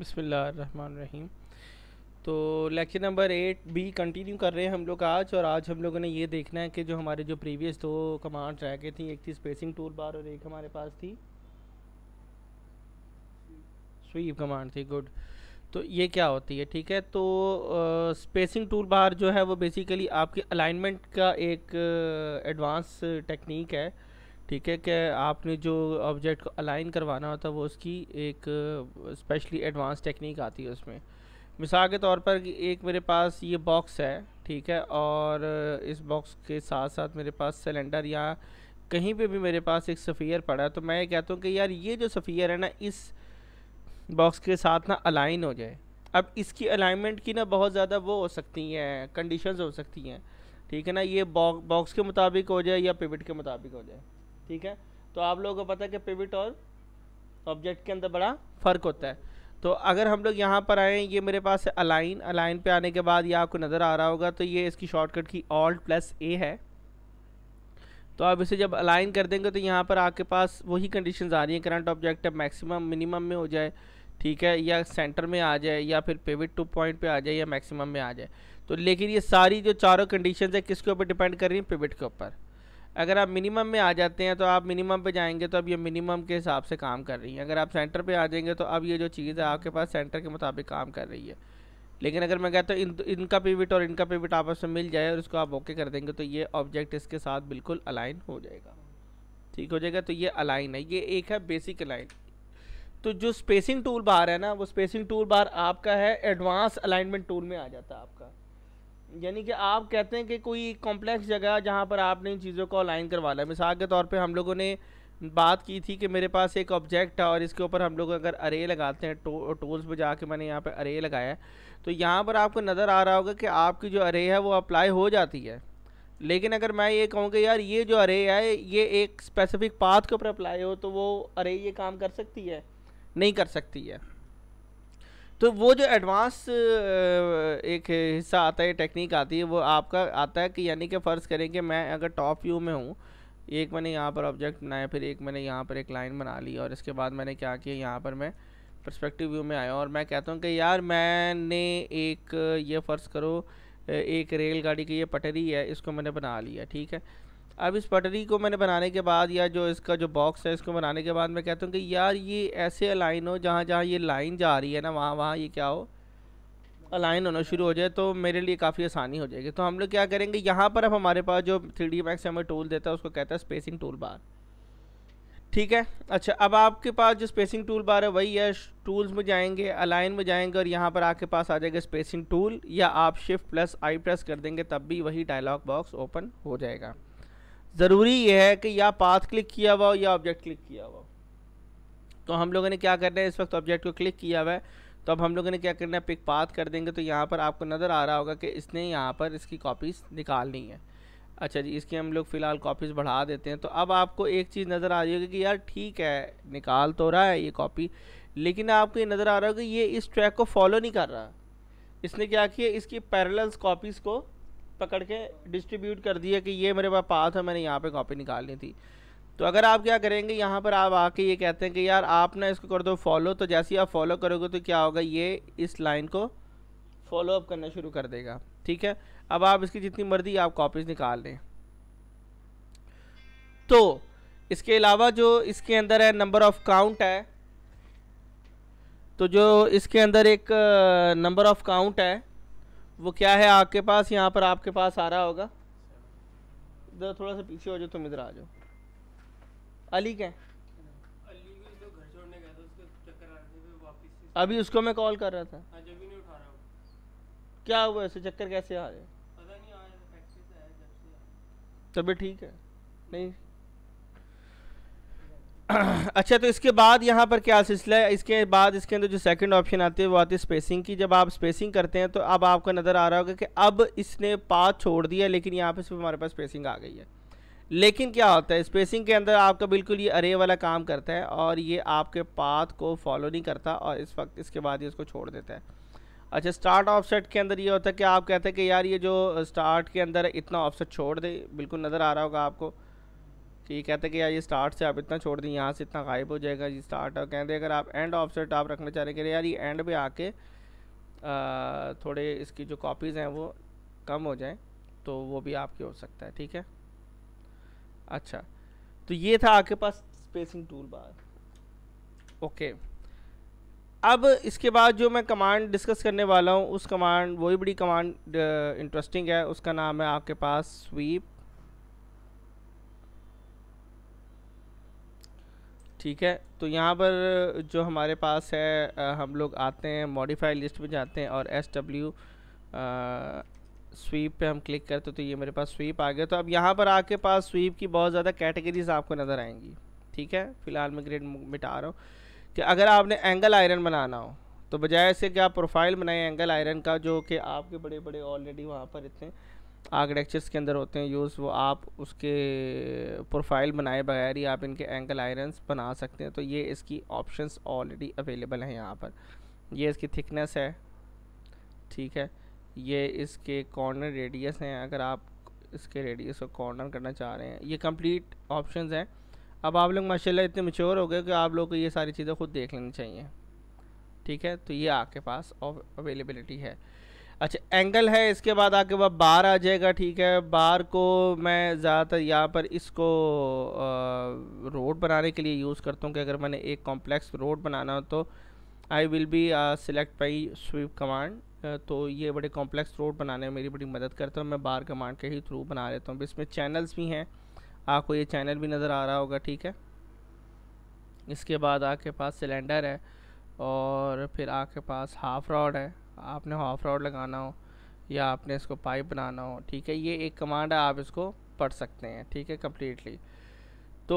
रहीम तो lecture number eight भी continue कर रहे हैं हम लोग आज और आज हम लोगों ने ये देखना है कि जो हमारे जो प्रीवियस दो कमांड्स रह गए थी एक थी स्पेसिंग टूल बार और एक हमारे पास थी स्वीप कमांड थी गुड तो ये क्या होती है ठीक है तो स्पेसिंग टूल बार जो है वो बेसिकली आपके अलाइनमेंट का एक एडवांस टेक्निक है ठीक है कि आपने जो ऑब्जेक्ट को अलाइन करवाना होता है वो उसकी एक स्पेशली एडवांस टेक्निक आती है उसमें मिसाल के तौर पर एक मेरे पास ये बॉक्स है ठीक है और इस बॉक्स के साथ साथ मेरे पास सिलेंडर या कहीं पे भी मेरे पास एक सफ़ियर पड़ा है तो मैं ये कहता हूँ कि यार ये जो सफ़ियर है ना इस बॉक्स के साथ ना अलाइन हो जाए अब इसकी अलाइनमेंट की ना बहुत ज़्यादा वो हो सकती हैं कंडीशंस हो सकती हैं ठीक है ना ये बॉक्स के मुताबिक हो जाए या पिबिट के मुताबिक हो जाए ठीक है तो आप लोगों को पता है कि पिविट और ऑब्जेक्ट के अंदर बड़ा फ़र्क होता है तो अगर हम लोग यहाँ पर आएँ ये मेरे पास है अलाइन अलाइन पे आने के बाद ये आपको नज़र आ रहा होगा तो ये इसकी शॉर्टकट की ऑल्ट प्लस ए है तो आप इसे जब अलाइन कर देंगे तो यहाँ पर आपके पास वही कंडीशन आ रही हैं करंट ऑब्जेक्ट मैक्सिमम मिनिमम में हो जाए ठीक है या सेंटर में आ जाए या फिर पेविट टू पॉइंट पे आ जाए या मैक्सिमम में आ जाए तो लेकिन ये सारी जो चारों कंडीशन है किसके ऊपर डिपेंड कर रही हैं पेविट के ऊपर अगर आप मिनिमम में आ जाते हैं तो आप मिनिमम पे जाएंगे तो अब ये मिनिमम के हिसाब से काम कर रही है अगर आप सेंटर पे आ जाएंगे तो अब ये जो चीज़ है आपके पास सेंटर के मुताबिक काम कर रही है लेकिन अगर मैं कहता हूँ इन, इनका पीविट और इनका पीविट आपस में मिल जाए और उसको आप ओके कर देंगे तो ये ऑब्जेक्ट इसके साथ बिल्कुल अलाइन हो जाएगा ठीक हो जाएगा तो ये अलाइन है ये एक है बेसिक अलाइन तो जो स्पेसिंग टूल बार है ना वो स्पेसिंग टूल बार आपका है एडवांस अलाइनमेंट टूल में आ जाता है आपका यानी कि आप कहते हैं कि कोई कॉम्प्लेक्स जगह जहाँ पर आपने इन चीज़ों को अलाइन करवा लिया मिसाल के तौर पर हम लोगों ने बात की थी कि मेरे पास एक ऑब्जेक्ट है और इसके ऊपर हम लोग अगर अरे लगाते हैं टो, टोल्स पर जाके मैंने यहाँ पर अरे लगाया तो यहाँ पर आपको नज़र आ रहा होगा कि आपकी जो अरे है वो अप्लाई हो जाती है लेकिन अगर मैं ये कहूँ कि यार ये जो अरे है ये एक स्पेसिफिक पाथ के ऊपर अप्लाई हो तो वो अरे ये काम कर सकती है नहीं कर सकती है तो वो जो एडवांस एक हिस्सा आता है टेक्निक आती है वो आपका आता है कि यानी कि फ़र्ज़ करें कि मैं अगर टॉप व्यू में हूँ एक मैंने यहाँ पर ऑब्जेक्ट बनाया फिर एक मैंने यहाँ पर एक लाइन बना ली और इसके बाद मैंने क्या किया यहाँ पर मैं परस्पेक्टिव व्यू में आया और मैं कहता हूँ कि यार मैंने एक ये फ़र्ज़ करो एक रेलगाड़ी की ये पटरी है इसको मैंने बना लिया ठीक है अब इस पटरी को मैंने बनाने के बाद या जो इसका जो बॉक्स है इसको बनाने के बाद मैं कहता हूँ कि यार ये ऐसे अलाइन हो जहाँ जहाँ ये लाइन जा रही है ना वहाँ वहाँ ये क्या हो अलाइन होना शुरू हो जाए तो मेरे लिए काफ़ी आसानी हो जाएगी तो हम लोग क्या करेंगे यहाँ पर अब हमारे पास जो थ्री डी मैक्स हमें टूल देता है उसको कहता है स्पेसिंग टूल बार ठीक है अच्छा अब आपके पास जो स्पेसिंग टूल बार है वही है टूल्स में जाएंगे अलाइन में जाएंगे और यहाँ पर आपके पास आ जाएगा स्पेसिंग टूल या आप शिफ्ट प्लस आई प्रेस कर देंगे तब भी वही डायलॉग बॉक्स ओपन हो जाएगा ज़रूरी यह है कि या पाथ क्लिक किया हुआ हो या ऑब्जेक्ट क्लिक किया हुआ हो तो हम लोगों ने क्या करना है इस वक्त ऑब्जेक्ट को क्लिक किया हुआ है तो अब हम लोगों ने क्या करना है पिक पाथ कर देंगे तो यहाँ पर आपको नज़र आ रहा होगा कि इसने यहाँ पर इसकी कॉपीज़ निकालनी है अच्छा जी इसकी हम लोग फ़िलहाल कॉपीज़ बढ़ा देते हैं तो अब आपको एक चीज़ नज़र आ रही होगी कि यार ठीक है निकाल तो रहा है ये कॉपी लेकिन आपको ये नज़र आ रहा होगा कि ये इस ट्रैक को फॉलो नहीं कर रहा इसने क्या किया इसकी पैरल्स कॉपीज़ को पकड़ के डिस्ट्रीब्यूट कर दिया कि ये मेरे पास पास है मैंने यहाँ पे कॉपी निकालनी थी तो अगर आप क्या करेंगे यहाँ पर आप आके ये कहते हैं कि यार आप ना इसको कर दो फॉलो तो जैसे ही आप फॉलो करोगे तो क्या होगा ये इस लाइन को फॉलो अप करना शुरू कर देगा ठीक है अब आप इसकी जितनी मर्जी आप कॉपीज़ निकाल लें तो इसके अलावा जो इसके अंदर है नंबर ऑफ़ काउंट है तो जो इसके अंदर एक नंबर ऑफ़ काउंट है वो क्या है आपके पास यहाँ पर आपके पास आ रहा होगा इधर थोड़ा सा पीछे हो जाओ तुम इधर आ जाओ अली क्या अभी उसको मैं कॉल कर रहा था आज अभी नहीं उठा रहा हूं। क्या हुआ ऐसे चक्कर कैसे आ रहे पता नहीं से आया तबीयत ठीक है नहीं अच्छा तो इसके बाद यहाँ पर क्या सिलसिला है इसके बाद इसके अंदर जो सेकंड ऑप्शन आती है वो आती है स्पेसिंग की जब आप स्पेसिंग करते हैं तो अब आपको नज़र आ रहा होगा कि अब इसने पाथ छोड़ दिया लेकिन यहाँ पर सिर्फ हमारे पास स्पेसिंग आ गई है लेकिन क्या होता है स्पेसिंग के अंदर आपका बिल्कुल ये अरे वाला काम करता है और ये आपके पाथ को फॉलो नहीं करता और इस वक्त इसके बाद ये इसको छोड़ देता है अच्छा स्टार्ट ऑफसेट के अंदर ये होता है कि आप कहते हैं कि यार ये जो स्टार्ट के अंदर इतना ऑफसेट छोड़ दे बिल्कुल नज़र आ रहा होगा आपको कि ये कहते हैं कि यार ये स्टार्ट से आप इतना छोड़ दें यहाँ से इतना गायब हो जाएगा ये स्टार्ट और कहते हैं अगर आप एंड ऑफसेट आप रखना चाह रहे हैं यार ये एंड पे आके थोड़े इसकी जो कॉपीज़ हैं वो कम हो जाएँ तो वो भी आपके हो सकता है ठीक है अच्छा तो ये था आपके पास स्पेसिंग टूल बार ओके अब इसके बाद जो मैं कमांड डिस्कस करने वाला हूँ उस कमांड वही बड़ी कमांड इंटरेस्टिंग है उसका नाम है आपके पास स्वीप ठीक है तो यहाँ पर जो हमारे पास है हम लोग आते हैं मॉडिफाई लिस्ट में जाते हैं और एस डब्ल्यू स्वीप पे हम क्लिक करते तो ये मेरे पास स्वीप आ गया तो अब यहाँ पर आके पास स्वीप की बहुत ज़्यादा कैटेगरीज आपको नज़र आएंगी ठीक है फिलहाल मैं ग्रेड मिटा रहा हूँ कि अगर आपने एंगल आयरन बनाना हो तो बजाय से कि आप प्रोफाइल बनाएं एंगल आयरन का जो कि आपके बड़े बड़े ऑलरेडी वहाँ पर इतने आर्किटेक्चर्स के अंदर होते हैं यूज़ वो आप उसके प्रोफाइल बनाए बगैर ही आप इनके एंगल आयरन्स बना सकते हैं तो ये इसकी ऑप्शंस ऑलरेडी अवेलेबल हैं यहाँ पर ये इसकी थिकनेस है ठीक है ये इसके कॉर्नर रेडियस हैं अगर आप इसके रेडियस को कॉर्नर करना चाह रहे हैं ये कंप्लीट ऑप्शंस हैं अब आप लोग माशाल्लाह इतने मच्योर हो गए कि आप लोग को ये सारी चीज़ें खुद देख लेनी चाहिए ठीक है तो ये आपके पास अवेलेबिलिटी है अच्छा एंगल है इसके बाद आके वह बार आ जाएगा ठीक है बार को मैं ज़्यादातर यहाँ पर इसको रोड बनाने के लिए यूज़ करता हूँ कि अगर मैंने एक कॉम्प्लेक्स रोड बनाना हो तो I will be select by sweep command तो ये बड़े कॉम्प्लेक्स रोड बनाने में मेरी बड़ी मदद करता हूँ मैं बार कमांड के ही थ्रू बना लेता हूँ इसमें चैनल्स भी हैं आपको ये चैनल भी नज़र आ रहा होगा ठीक है इसके बाद आपके पास सिलेंडर है और फिर आपके पास हाफ रॉड है आपने हाफ रॉड लगाना हो या आपने इसको पाइप बनाना हो ठीक है ये एक कमांड है आप इसको पढ़ सकते हैं ठीक है कम्प्लीटली तो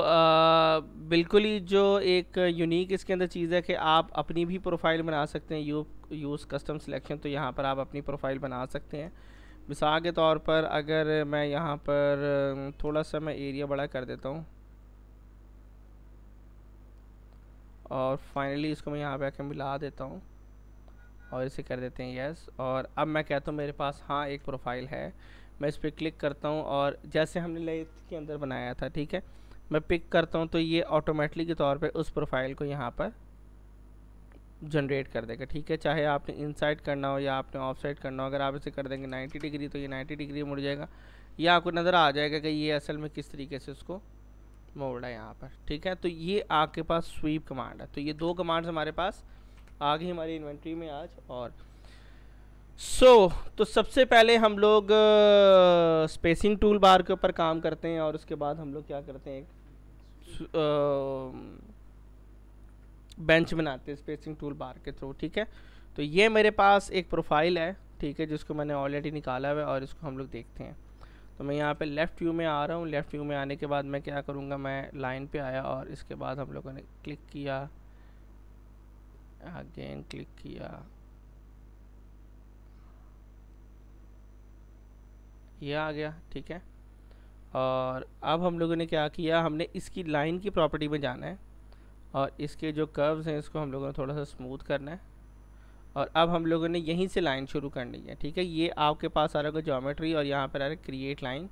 आ, बिल्कुल ही जो एक यूनिक इसके अंदर चीज़ है कि आप अपनी भी प्रोफाइल बना सकते हैं यू यूज़ कस्टम सिलेक्शन तो यहाँ पर आप अपनी प्रोफाइल बना सकते हैं मिसाल के तौर पर अगर मैं यहाँ पर थोड़ा सा मैं एरिया बड़ा कर देता हूँ और फाइनली इसको मैं यहाँ पे आके मिला देता हूँ और इसे कर देते हैं यस और अब मैं कहता हूँ मेरे पास हाँ एक प्रोफाइल है मैं इस पर क्लिक करता हूँ और जैसे हमने लेथ के अंदर बनाया था ठीक है मैं पिक करता हूँ तो ये ऑटोमेटिकली के तौर पे उस प्रोफाइल को यहाँ पर जनरेट कर देगा ठीक है चाहे आपने इनसाइड करना हो या आपने ऑफ करना हो अगर आप इसे कर देंगे 90 डिग्री तो ये 90 डिग्री मुड़ जाएगा या आपको नज़र आ जाएगा कि ये असल में किस तरीके से उसको मोड़ा है यहाँ पर ठीक है तो ये आपके पास स्वीप कमांड है तो ये दो कमांड्स हमारे पास आ गई हमारी इन्वेंट्री में आज और सो so, तो सबसे पहले हम लोग स्पेसिंग टूल बार के ऊपर काम करते हैं और उसके बाद हम लोग क्या करते हैं बेंच बनाते हैं स्पेसिंग टूल बार के थ्रू ठीक है तो ये मेरे पास एक प्रोफाइल है ठीक है जिसको मैंने ऑलरेडी निकाला हुआ है और इसको हम लोग देखते हैं तो मैं यहाँ पे लेफ़्ट व्यू में आ रहा हूँ लेफ़्ट व्यू में आने के बाद मैं क्या करूँगा मैं लाइन पे आया और इसके बाद हम लोगों ने क्लिक किया अगेन क्लिक किया यह आ गया ठीक है और अब हम लोगों ने क्या किया हमने इसकी लाइन की प्रॉपर्टी में जाना है और इसके जो कर्व्स हैं इसको हम लोगों ने थोड़ा सा स्मूथ करना है और अब हम लोगों ने यहीं से लाइन शुरू करनी है ठीक है ये आपके पास आ रहा होगा जोमेट्री और यहाँ पर आ रहा है क्रिएट लाइन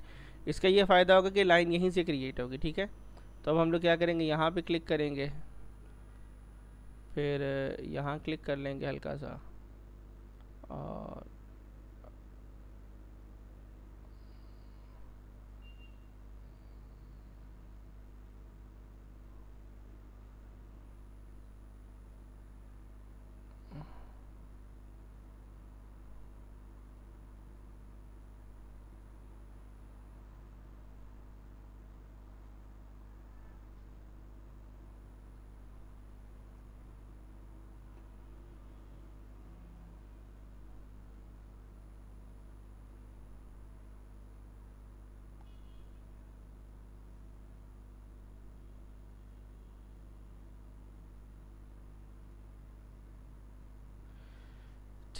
इसका ये फ़ायदा होगा कि लाइन यहीं से क्रिएट होगी ठीक है तो अब हम लोग क्या करेंगे यहाँ पे क्लिक करेंगे फिर यहाँ क्लिक कर लेंगे हल्का सा और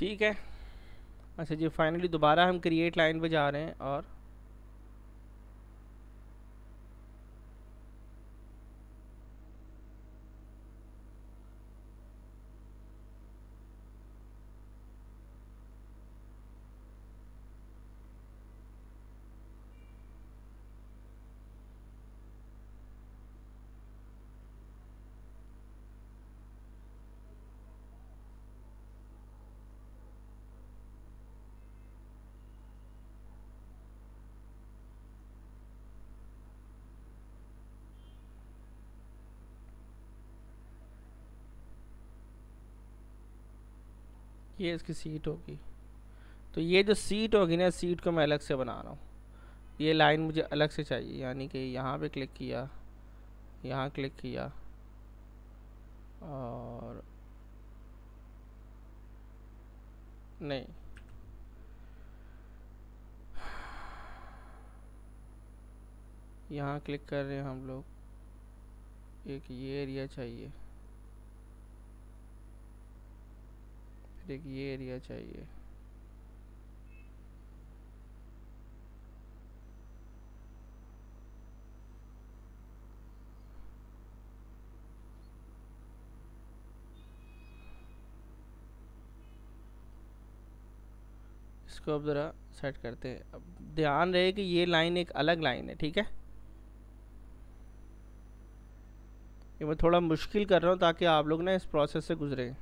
ठीक है अच्छा जी फाइनली दोबारा हम क्रिएट लाइन पे जा रहे हैं और ये इसकी सीट होगी तो ये जो सीट होगी ना सीट को मैं अलग से बना रहा हूँ ये लाइन मुझे अलग से चाहिए यानी कि यहाँ पे क्लिक किया यहाँ क्लिक किया और नहीं यहाँ क्लिक कर रहे हैं हम लोग एक ये एरिया चाहिए फिर एक ये एरिया चाहिए इसको अब ज़रा सेट करते हैं अब ध्यान रहे कि ये लाइन एक अलग लाइन है ठीक है ये मैं थोड़ा मुश्किल कर रहा हूँ ताकि आप लोग ना इस प्रोसेस से गुजरें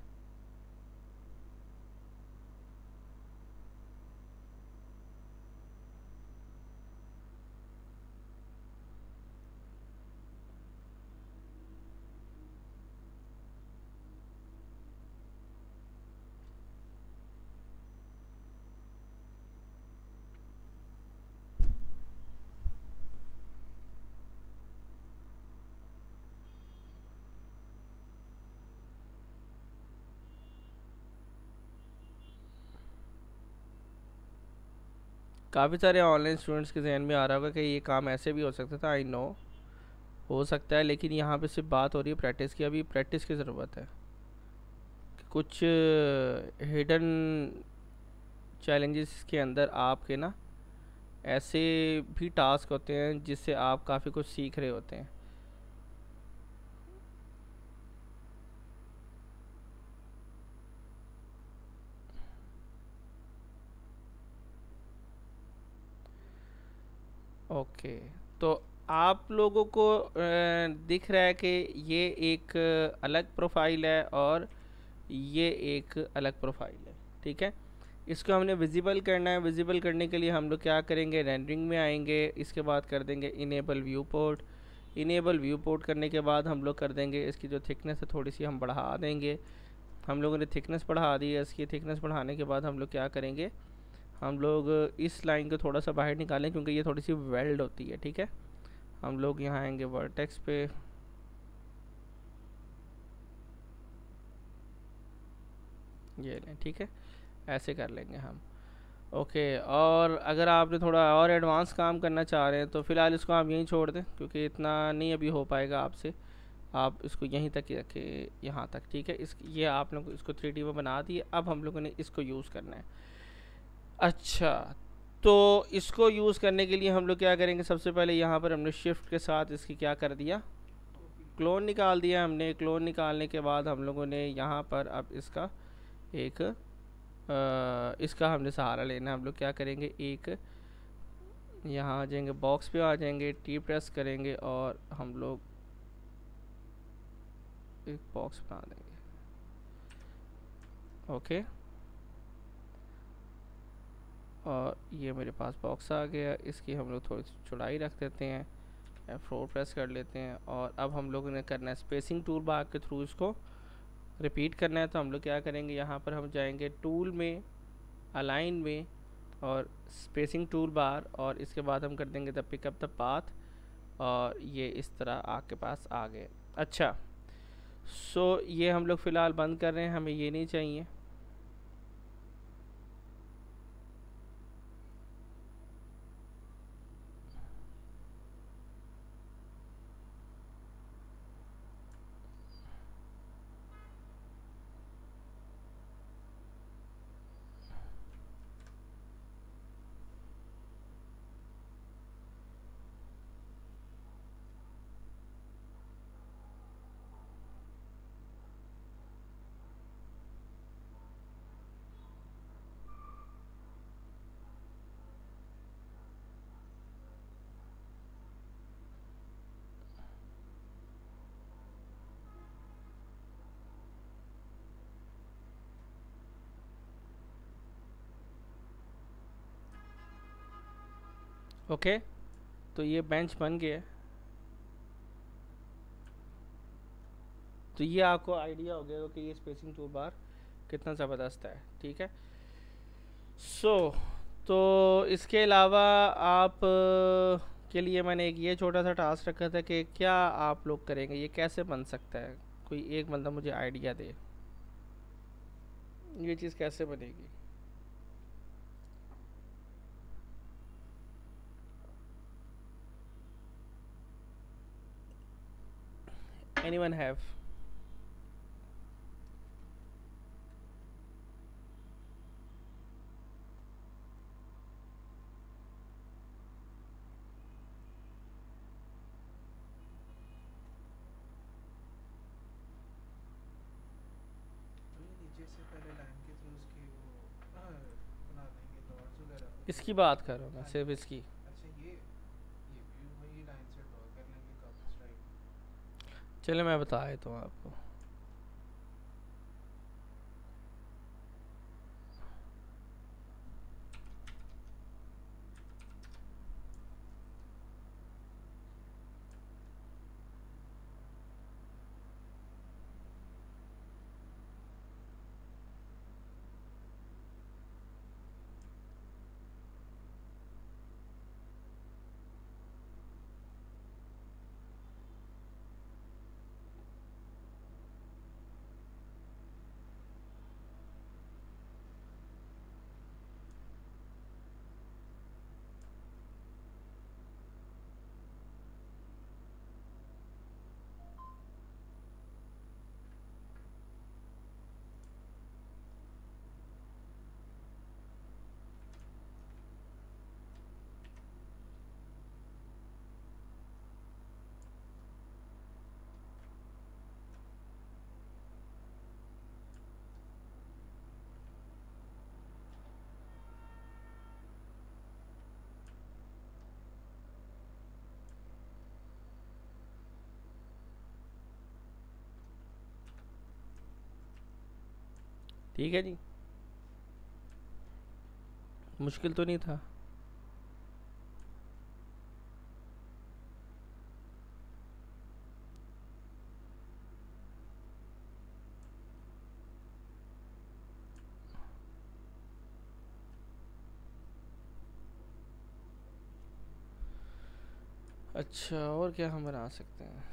काफ़ी सारे ऑनलाइन स्टूडेंट्स के जहन में आ रहा होगा कि ये काम ऐसे भी हो सकता था आई नो हो सकता है लेकिन यहाँ पे सिर्फ बात हो रही है प्रैक्टिस की अभी प्रैक्टिस की ज़रूरत है कुछ हिडन uh, चैलेंजेस के अंदर आपके ना ऐसे भी टास्क होते हैं जिससे आप काफ़ी कुछ सीख रहे होते हैं ओके तो आप लोगों को दिख रहा है कि ये एक अलग प्रोफाइल है और ये एक अलग प्रोफाइल है ठीक है इसको हमने विजिबल करना है विजिबल करने के लिए हम लोग क्या करेंगे रेंडरिंग में आएंगे इसके बाद कर देंगे enable viewport enable viewport करने के बाद हम लोग कर देंगे इसकी जो थिकनेस है थोड़ी सी हम बढ़ा देंगे हम लोगों ने थिकनेस बढ़ा दी है इसकी थिकनेस बढ़ाने के बाद हम लोग क्या करेंगे हम लोग इस लाइन को थोड़ा सा बाहर निकालें क्योंकि ये थोड़ी सी वेल्ड होती है ठीक है हम लोग यहाँ आएंगे वर्टेक्स पे ये लें ठीक है ऐसे कर लेंगे हम ओके और अगर आपने थोड़ा और एडवांस काम करना चाह रहे हैं तो फ़िलहाल इसको आप यहीं छोड़ दें क्योंकि इतना नहीं अभी हो पाएगा आपसे आप इसको यहीं तक ही रखें यहाँ तक ठीक है इस ये आप लोग इसको थ्री डी में बना दिए अब हम लोगों ने इसको यूज़ करना है अच्छा तो इसको यूज़ करने के लिए हम लोग क्या करेंगे सबसे पहले यहाँ पर हमने शिफ्ट के साथ इसकी क्या कर दिया क्लोन निकाल दिया हमने क्लोन निकालने के बाद हम लोगों ने यहाँ पर अब इसका एक आ, इसका हमने सहारा लेना हम लोग क्या करेंगे एक यहाँ आ जाएंगे बॉक्स पे आ जाएंगे टी प्रेस करेंगे और हम लोग एक बॉक्स बना देंगे ओके okay. और ये मेरे पास बॉक्स आ गया इसकी हम लोग थोड़ी सी चौड़ाई रख देते हैं फोर प्रेस कर लेते हैं और अब हम लोग ने करना है स्पेसिंग टूल बार के थ्रू इसको रिपीट करना है तो हम लोग क्या करेंगे यहाँ पर हम जाएंगे टूल में अलाइन में और स्पेसिंग टूल बार और इसके बाद हम कर देंगे द पिकअप द पाथ और ये इस तरह आपके पास आ गए अच्छा सो ये हम लोग फ़िलहाल बंद कर रहे हैं हमें ये नहीं चाहिए ओके तो ये बेंच बन गया तो ये आपको आइडिया हो गया कि ये स्पेसिंग टू बार कितना ज़बरदस्त है ठीक है सो so, तो इसके अलावा आप के लिए मैंने एक ये छोटा सा टास्क रखा था कि क्या आप लोग करेंगे ये कैसे बन सकता है कोई एक बंदा मुझे आइडिया दे ये चीज़ कैसे बनेगी anyone have? हाँ, इसकी बात कर रहा हूँ मैं सिर्फ इसकी चलिए मैं बता देता हूँ आपको ठीक है जी मुश्किल तो नहीं था अच्छा और क्या हम बना सकते हैं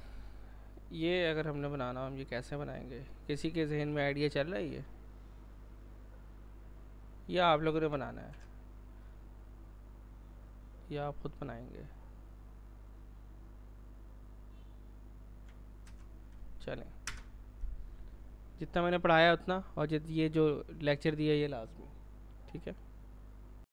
ये अगर हमने बनाना हम ये कैसे बनाएंगे किसी के जहन में आइडिया चल रहा है ये या आप लोगों ने बनाना है या आप खुद बनाएंगे चलें जितना मैंने पढ़ाया उतना और ये जो लेक्चर दिया ये लाजमी ठीक है